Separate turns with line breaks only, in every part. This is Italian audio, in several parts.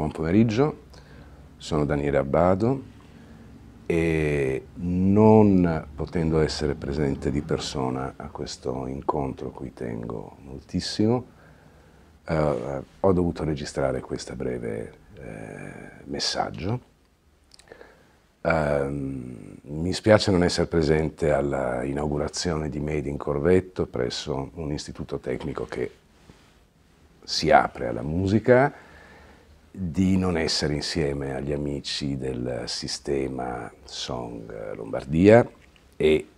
Buon pomeriggio, sono Daniele Abbado e non potendo essere presente di persona a questo incontro a cui tengo moltissimo, eh, ho dovuto registrare questo breve eh, messaggio. Um, mi spiace non essere presente all'inaugurazione di Made in Corvetto presso un istituto tecnico che si apre alla musica di non essere insieme agli amici del sistema Song Lombardia e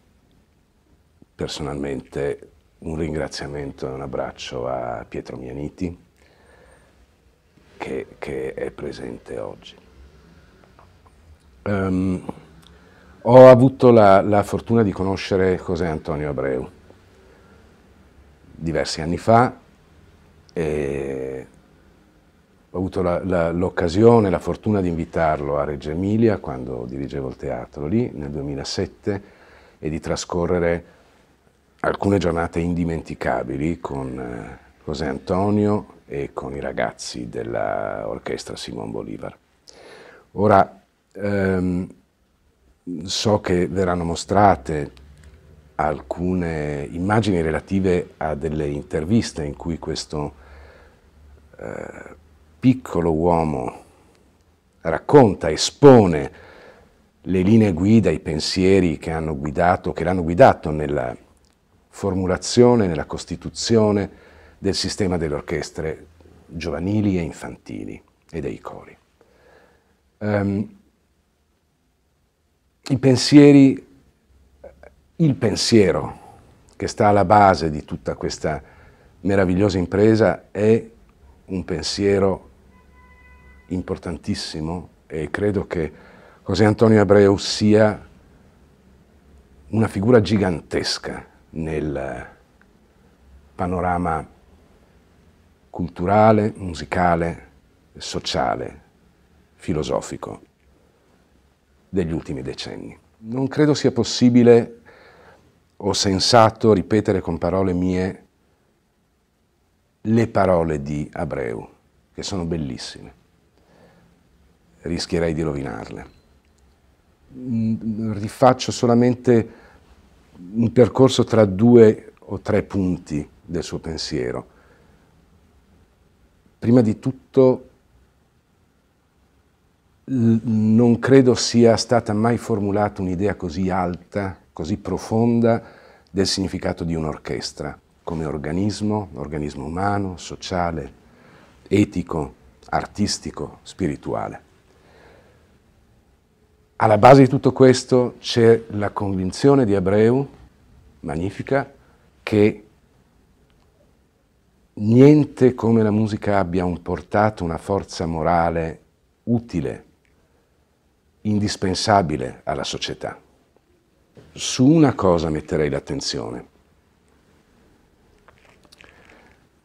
personalmente un ringraziamento e un abbraccio a Pietro Mianiti che, che è presente oggi. Um, ho avuto la, la, fortuna di conoscere José Antonio Abreu diversi anni fa e ho avuto l'occasione, la, la, la fortuna di invitarlo a Reggio Emilia quando dirigevo il teatro lì nel 2007 e di trascorrere alcune giornate indimenticabili con eh, José Antonio e con i ragazzi dell'orchestra Simon Bolivar. Ora, ehm, so che verranno mostrate alcune immagini relative a delle interviste in cui questo eh, piccolo uomo racconta, espone le linee guida, i pensieri che hanno guidato, che l'hanno guidato nella formulazione, nella costituzione del sistema delle orchestre giovanili e infantili e dei cori. Um, I pensieri, il pensiero che sta alla base di tutta questa meravigliosa impresa è un pensiero importantissimo e credo che José Antonio Abreu sia una figura gigantesca nel panorama culturale, musicale, sociale, filosofico degli ultimi decenni. Non credo sia possibile o sensato ripetere con parole mie le parole di Abreu, che sono bellissime rischierei di rovinarle. Mm, rifaccio solamente un percorso tra due o tre punti del suo pensiero. Prima di tutto non credo sia stata mai formulata un'idea così alta, così profonda del significato di un'orchestra come organismo, organismo umano, sociale, etico, artistico, spirituale. Alla base di tutto questo c'è la convinzione di Abreu, magnifica, che niente come la musica abbia un portato, una forza morale utile, indispensabile alla società. Su una cosa metterei l'attenzione.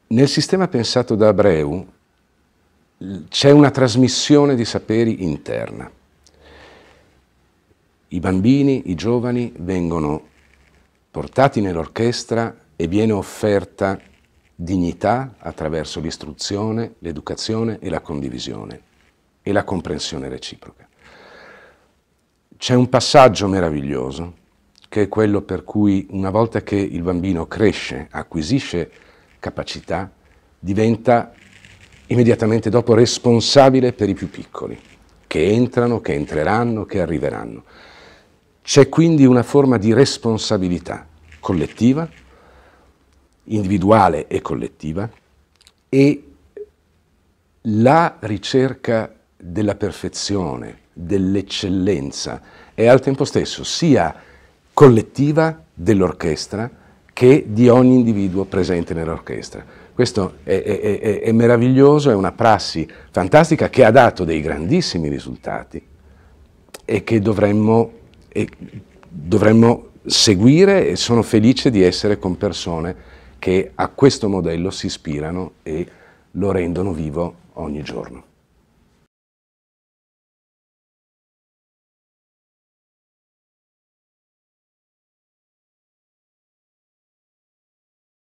Nel sistema pensato da Abreu c'è una trasmissione di saperi interna i bambini, i giovani vengono portati nell'orchestra e viene offerta dignità attraverso l'istruzione, l'educazione e la condivisione e la comprensione reciproca. C'è un passaggio meraviglioso che è quello per cui una volta che il bambino cresce, acquisisce capacità, diventa immediatamente dopo responsabile per i più piccoli, che entrano, che entreranno, che arriveranno. C'è quindi una forma di responsabilità collettiva, individuale e collettiva, e la ricerca della perfezione, dell'eccellenza, è al tempo stesso sia collettiva dell'orchestra che di ogni individuo presente nell'orchestra. Questo è, è, è, è, meraviglioso, è una prassi fantastica che ha dato dei grandissimi risultati e che dovremmo e dovremmo seguire e sono felice di essere con persone che a questo modello si ispirano e lo rendono vivo ogni giorno.